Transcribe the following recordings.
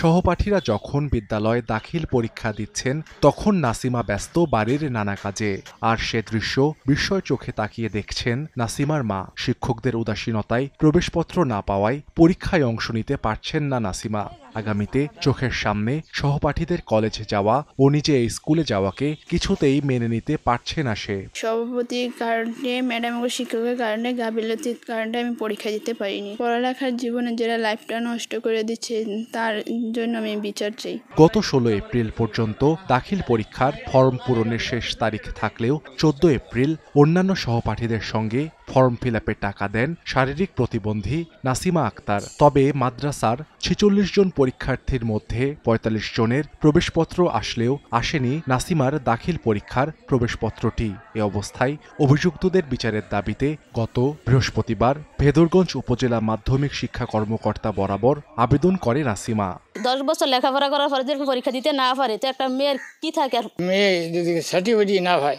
সহপাঠীরা যখন বিদ্যালয়ে দাখিল পরীক্ষা দিচ্ছেন তখন নাসিমা ব্যস্ত বাড়ির নানা কাজে আর সে দৃশ্য বিস্ময় চোখে তাকিয়ে দেখছেন নাসিমার মা শিক্ষকদের উদাসীনতায় প্রবেশপত্র না পাওয়ায় পরীক্ষায় অংশ নিতে পারছেন না নাসিমা আগামীতে চোখের সামনে সহপাঠীদের কলেজে যাওয়া ও নিজে স্কুলে যাওয়াকে কিছুতেই মেনে নিতে পারছে না সে সভাপতির কারণে ম্যাডাম ও শিক্ষকের কারণে গাফিলতির কারণে আমি পরীক্ষা দিতে পারিনি পড়ালেখার জীবনে যারা লাইফটা নষ্ট করে দিচ্ছে তার জন্য আমি বিচার চাই গত ষোলো এপ্রিল পর্যন্ত দাখিল পরীক্ষার ফর্ম পূরণের শেষ তারিখ থাকলেও চোদ্দ এপ্রিল অন্যান্য সহপাঠীদের সঙ্গে ফর্ম ফিল টাকা দেন শারীরিক প্রতিবন্ধী নাসিমা আক্তার তবে মাদ্রাসার ছেচল্লিশ জন পরীক্ষার্থীর মধ্যে ৪৫ জনের প্রবেশপত্র আসলেও আসেনি নাসিমার দাখিল পরীক্ষার প্রবেশপত্রটি এ অবস্থায় অভিযুক্তদের বিচারের দাবিতে গত বৃহস্পতিবার ভেদরগঞ্জ উপজেলা মাধ্যমিক শিক্ষা কর্মকর্তা বরাবর আবেদন করে নাসিমা দশ বছর লেখাপড়া করার পরে যখন পরীক্ষা দিতে না পারে তো একটা মেয়ের কি থাকে মেয়ে যদি সার্টিফিকেট না হয়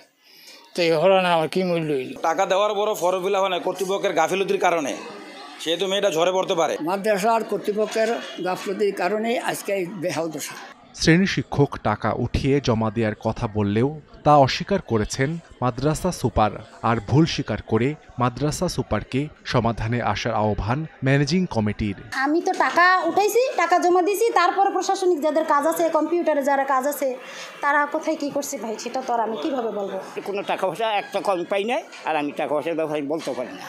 তো হলো না আমার কী মূল্য টাকা দেওয়ার বড় ফরফিলা হয় না কর্তৃপক্ষের গাফিলতির কারণে সেহেতু মেয়েটা ঝরে পড়তে পারে মাদ্রাসা আর কর্তৃপক্ষের গাফিলতির কারণেই আজকে এই বেহাল দশা শ্রেণী শিক্ষক টাকা উঠিয়ে জমা দেওয়ার কথা বললেও তা অস্বীকার করেছেন মাদ্রাসা সুপার আর ভুল স্বীকার করে মাদ্রাসা সুপারকে সমাধানে আসার আহ্বান ম্যানেজিং কমিটির আমি তো টাকা উঠাইছি টাকা জমা দিয়েছি তারপর প্রশাসনিক যাদের কাজ আছে কম্পিউটারে যারা কাজ আছে তারা কোথায় কি করছে ভাই সেটা তো আর আমি কিভাবে বলবো কোনো টাকা পয়সা একটা কম পাই নাই আর আমি টাকা পয়সা বলতে পারি না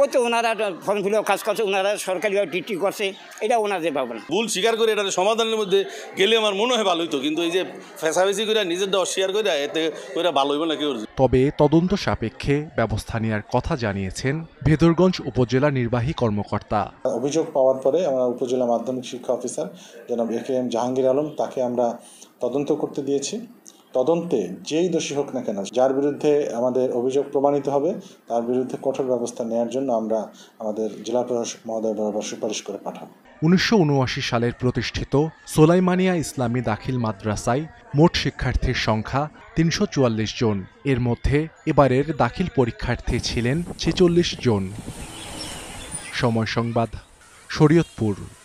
ওই তো ওনারা ফর্ম ফিল কাজ করছে ওনারা সরকারিভাবে ডিটি করছে এটা ওনাদের পাবেন ভুল স্বীকার করে এটা সমাধানের মধ্যে গেলে আমার মনে হয় ভালো তো কিন্তু এই যে ফেসাফেসি করে নিজেরটা অস্বীকার করে এতে করে ভালো হইব না কেউ তবে তদন্ত সাপেক্ষে ব্যবস্থা নেওয়ার কথা জানিয়েছেন ভেদরগঞ্জ উপজেলা নির্বাহী কর্মকর্তা অভিযোগ পাওয়ার পরে আমরা উপজেলা মাধ্যমিক শিক্ষা অফিসার জনাব A K M Jahangir Alam তাকে আমরা তদন্ত করতে দিয়েছি তদন্তে যেই দোষী হোক না কেন যার বিরুদ্ধে আমাদের অভিযোগ প্রমাণিত হবে তার বিরুদ্ধে কঠোর ব্যবস্থা নেওয়ার জন্য আমরা আমাদের জেলা প্রশাসক মহোদয় বরাবর সুপারিশ করে পাঠাবো উনিশশো সালের প্রতিষ্ঠিত সোলাইমানিয়া ইসলামী দাখিল মাদ্রাসায় মোট শিক্ষার্থীর সংখ্যা তিনশো জন এর মধ্যে এবারের দাখিল পরীক্ষার্থী ছিলেন ছেচল্লিশ জন সময় সংবাদ শরীয়তপুর